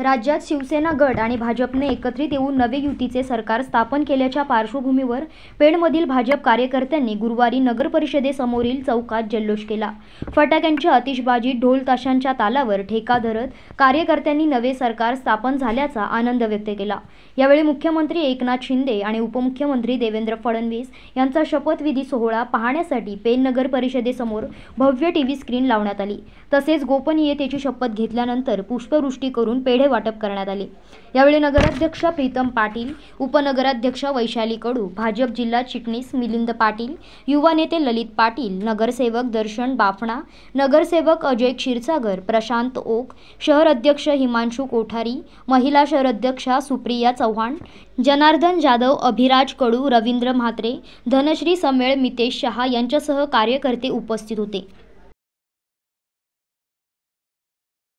राज्यात शिवसेना गट आणि भाजपने एकत्रित येऊन नवे युतीचे सरकार स्थापन केल्याच्या पार्श्वभूमीवर पेणमधील भाजप कार्यकर्त्यांनी गुरुवारी नगरपरिषदेसमोरील चौकात जल्लोष केला फटाक्यांच्या आतिषबाजी ढोल ताशांच्या तालावर ठेका धरत कार्यकर्त्यांनी नवे सरकार स्थापन झाल्याचा आनंद व्यक्त केला यावेळी मुख्यमंत्री एकनाथ शिंदे आणि उपमुख्यमंत्री देवेंद्र फडणवीस यांचा शपथविधी सोहळा पाहण्यासाठी पेण नगर परिषदेसमोर भव्य टीव्ही स्क्रीन लावण्यात आली तसेच गोपनीयतेची शपथ घेतल्यानंतर पुष्पवृष्टी करून पेढे फळे वाटप करण्यात आले यावेळी नगराध्यक्ष प्रीतम पाटील उपनगराध्यक्ष वैशाली कडू भाजप जिल्हा चिटणीस मिलिंद पाटील युवा नेते ललित पाटील नगरसेवक दर्शन बाफणा नगरसेवक अजय क्षीरसागर प्रशांत ओक शहर अध्यक्ष हिमांशू कोठारी महिला शहर अध्यक्षा सुप्रिया चव्हाण जनार्दन जाधव अभिराज कडू रवींद्र म्हात्रे धनश्री समेळ मितेश शहा यांच्यासह कार्यकर्ते उपस्थित होते